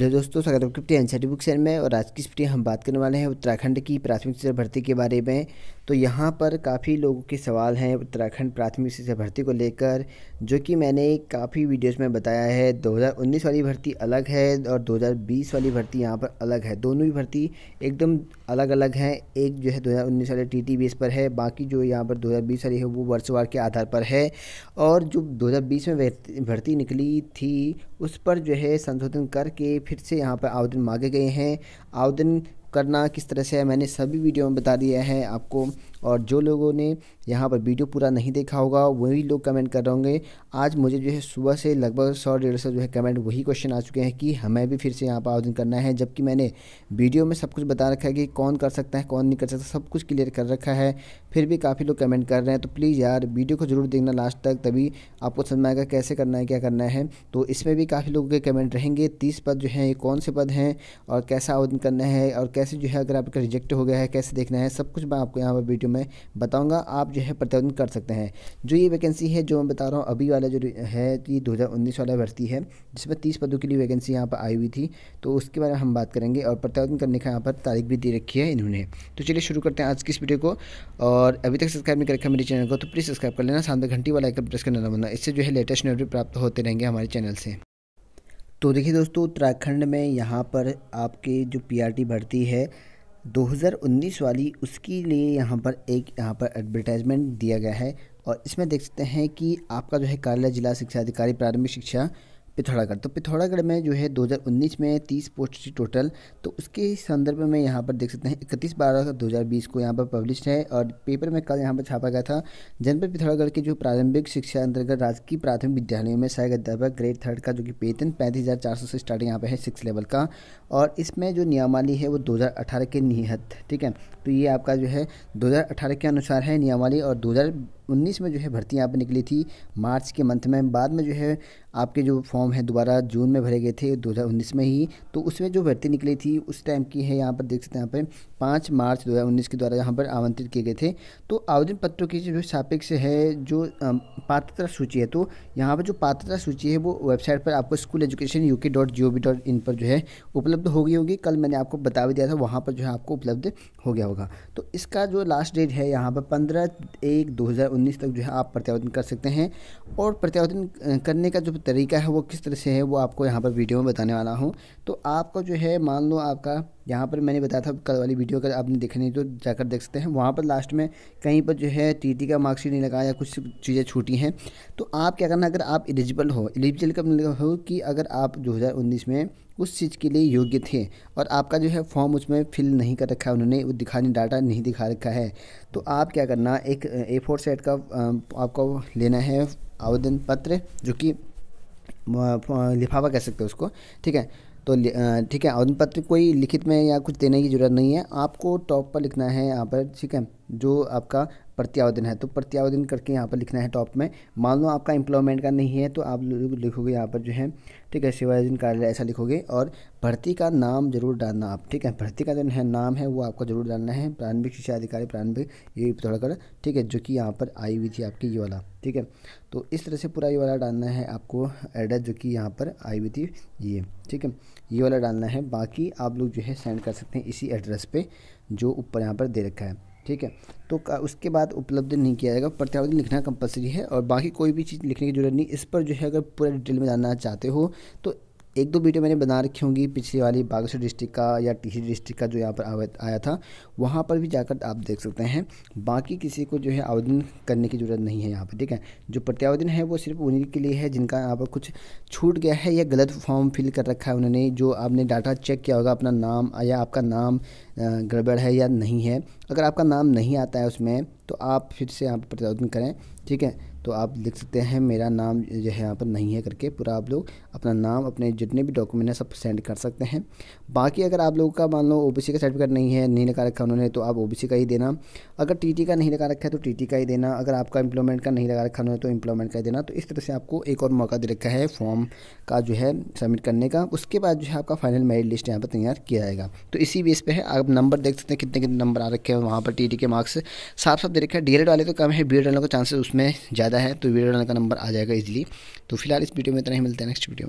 hello दोस्तों स्वागत है क्रिप्टी एनसीटी बुक सेल में और आज की स्पीटी हम बात करने वाले हैं उत्तराखंड की प्राथमिक शिक्षा भर्ती के बारे में तो यहाँ पर काफ़ी लोगों के सवाल हैं उत्तराखंड प्राथमिक शिक्षा भर्ती को लेकर जो कि मैंने काफ़ी वीडियोस में बताया है 2019 वाली भर्ती अलग है और 2020 वाली भर्ती यहाँ पर अलग है दोनों ही भर्ती एकदम अलग अलग हैं एक जो है 2019 वाले टी बेस पर है बाकी जो यहाँ पर 2020 वाली है वो वर्षवार के आधार पर है और जो 2020 में भर्ती निकली थी उस पर जो है संशोधन करके फिर से यहाँ पर आवेदन मांगे गए हैं आवेदन करना किस तरह से है मैंने सभी वीडियो में बता दिया है आपको और जो लोगों ने यहाँ पर वीडियो पूरा नहीं देखा होगा वही लोग कमेंट कर रहे होंगे आज मुझे जो है सुबह से लगभग सौ डेढ़ सौ जो है कमेंट वही क्वेश्चन आ चुके हैं कि हमें भी फिर से यहाँ पर आवेदन करना है जबकि मैंने वीडियो में सब कुछ बता रखा है कि कौन कर सकता है कौन नहीं कर सकता सब कुछ क्लियर कर रखा है फिर भी काफ़ी लोग कमेंट कर रहे हैं तो प्लीज़ यार वीडियो को ज़रूर देखना लास्ट तक तभी आपको समझ में आएगा कैसे करना है क्या करना है तो इसमें भी काफ़ी लोगों के कमेंट रहेंगे तीस पद जो हैं ये कौन से पद हैं और कैसा आवेदन करना है और कैसे जो है अगर आपका रिजेक्ट हो गया है कैसे देखना है सब कुछ मैं आपको यहाँ पर वीडियो मैं बताऊंगा आप जो है प्रतिवेदन कर सकते हैं जो ये वैकेंसी है जो मैं बता रहा हूँ अभी वाला जो है कि 2019 वाला भर्ती है जिसमें 30 पदों के लिए वैकेंसी यहाँ पर आई हुई थी तो उसके बारे में हम बात करेंगे और प्रतिवेदन करने का यहाँ पर तारीख भी दे रखी है इन्होंने तो चलिए शुरू करते हैं आज की इस वीडियो को और अभी तक सब्सक्राइब नहीं कर रखा मेरे चैनल को तो प्लीज़ सब्सक्राइब कर लेना सामने घंटी वाला आइकन प्रेस करना बनना इससे जो है लेटेस्ट नोटिफिक प्राप्त होते रहेंगे हमारे चैनल से तो देखिए दोस्तों उत्तराखंड में यहाँ पर आपकी जो पीआरटी भर्ती है 2019 वाली उसके लिए यहाँ पर एक यहाँ पर एडवर्टाइजमेंट दिया गया है और इसमें देख सकते हैं कि आपका जो है कार्यालय जिला शिक्षा अधिकारी प्रारंभिक शिक्षा पिथौरागढ़ तो पिथौरागढ़ में जो है 2019 में 30 पोस्ट थी टोटल तो उसके संदर्भ में यहाँ पर देख सकते हैं इकतीस बारह दो हज़ार बीस को यहाँ पर पब्लिश है और पेपर में कल यहाँ पर छापा गया था जनपद पिथौरागढ़ के जो प्रारंभिक शिक्षा अंतर्गत राजकीय प्राथमिक विद्यालयों में सहायक अध्यापक ग्रेड थर्ड का जो कि वेतन पैंतीस हज़ार चार सौ से स्टार्टिंग यहाँ पर है सिक्स लेवल का और इसमें जो नियमावली है वो दो हज़ार अठारह के निहत ठीक है तो ये आपका जो है 2018 के अनुसार है नियमावली और 2019 में जो है भर्ती यहाँ पर निकली थी मार्च के मंथ में बाद में जो है आपके जो फॉर्म है दोबारा जून में भरे गए थे 2019 में ही तो उसमें जो भर्ती निकली थी उस टाइम की है यहाँ पर देख सकते हैं यहाँ पर पाँच मार्च दो के द्वारा यहाँ पर आमंत्रित किए गए थे तो आवेदन पत्रों की जो सापेक्ष है जो पात्रता सूची है तो यहाँ पर जो पात्रता सूची है वो वेबसाइट पर आपको school education U K dot G O V dot in पर जो है उपलब्ध होगी होगी कल मैंने आपको बता भी दिया था वहाँ पर जो है आपको उपलब्ध हो गया होगा होगा तो इसका जो लास्ट डेट है यहाँ पर पंद्रह एक दो हज़ार उन्नीस तक जो है आप प्रत्यावर्तन कर सकते हैं और प्रत्यावर्तन करने का जो तरीका है वो किस तरह से है वो आपको यहाँ पर वीडियो में बताने वाला हूँ तो आपका जो है मान लो आपका यहाँ पर मैंने बताया था कल वाली वीडियो अगर आपने देखने तो जाकर देख सकते हैं वहाँ पर लास्ट में कहीं पर जो है टी का मार्कशीट नहीं लगा या कुछ चीज़ें छूटी हैं तो आप क्या करना अगर आप एलिजिबल हो एलिजिबल का मतलब हो कि अगर आप 2019 में उस चीज़ के लिए योग्य थे और आपका जो है फॉर्म उसमें फिल नहीं कर रखा है उन्होंने वो दिखाने डाटा नहीं दिखा रखा है तो आप क्या करना एक ए फोर सेट का आपको लेना है आवेदन पत्र जो कि लिफाफा कह सकते हैं उसको ठीक है तो ठीक है आवेदन पत्र कोई लिखित में या कुछ देने की ज़रूरत नहीं है आपको टॉप पर लिखना है यहाँ पर ठीक है जो आपका प्रत्यावधन है तो प्रत्यावधन करके यहाँ पर लिखना है टॉप में मान लो आपका एम्प्लॉयमेंट का नहीं है तो आप लिखोगे यहाँ पर जो है ठीक है सेवाधीन कार्यालय ऐसा लिखोगे और भर्ती का नाम जरूर डालना आप ठीक है भर्ती का जो है नाम है वो आपको जरूर डालना है प्रारंभिक शिक्षा अधिकारी प्रारंभिक ये कर ठीक है जो कि यहाँ पर आई हुई थी आपकी ये वाला ठीक है तो इस तरह से पूरा ये वाला डालना है आपको एड्रेस जो कि यहाँ पर आई हुई थी ये ठीक है ये वाला डालना है बाकी आप लोग जो है सेंड कर सकते हैं इसी एड्रेस पर जो ऊपर यहाँ पर दे रखा है ठीक है तो उसके बाद उपलब्ध नहीं किया जाएगा प्रत्यावर्तन लिखना कंपलसरी है और बाकी कोई भी चीज़ लिखने की जरूरत नहीं इस पर जो है अगर पूरा डिटेल में जानना चाहते हो तो एक दो वीडियो मैंने बना रखी होंगी पिछली वाली बागेश्वर डिस्ट्रिक्ट का या टीसी डिस्ट्रिक्ट का जो यहाँ पर आया था वहाँ पर भी जाकर आप देख सकते हैं बाकी किसी को जो है आवेदन करने की ज़रूरत नहीं है यहाँ पर ठीक है जो प्रत्यावेदन है वो सिर्फ उन्हीं के लिए है जिनका यहाँ पर कुछ छूट गया है या गलत फॉर्म फिल कर रखा है उन्होंने जो आपने डाटा चेक किया होगा अपना नाम या आपका नाम गड़बड़ है या नहीं है अगर आपका नाम नहीं आता है उसमें तो आप फिर से यहाँ पर प्रत्यावेदन करें ठीक है तो आप लिख सकते हैं मेरा नाम जो है यहाँ पर नहीं है करके पूरा आप लोग अपना नाम अपने जितने भी डॉक्यूमेंट हैं सब सेंड कर सकते हैं बाकी अगर आप लोगों का मान लो ओबीसी का सर्टिफिकेट नहीं है नहीं लगा रखा उन्होंने तो आप ओबीसी का ही देना अगर टीटी का नहीं लगा रखा है तो टी का ही देना अगर आपका एम्प्लॉयमेंट का नहीं लगा रखा उन्होंने तो इम्प्लॉयमेंट का ही देना तो इस तरह से आपको एक और मौका दे रखा है फॉर्म का जो है सबमिट करने का उसके बाद जो है आपका फाइनल मेरिट लिस्ट यहाँ पर तैयार किया जाएगा तो इसी बेस पर है आप नंबर देख सकते हैं कितने कितने नंबर आ रखे हैं वहाँ पर टी के मार्क्स साफ साफ दे रखे हैं डी e वाले तो कम है बी e वालों का चांसेस उसमें ज़्यादा ज़्यादा है तो वीडियो डालने का नंबर आ जाएगा इजीली तो फिलहाल इस वीडियो में इतना ही मिलता है नेक्स्ट वीडियो में